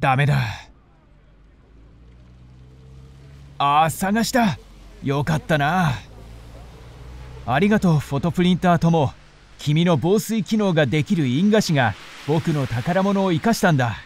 ダメだああ探したよかったなありがとうフォトプリンターとも君の防水機能ができる因果紙が僕の宝物を生かしたんだ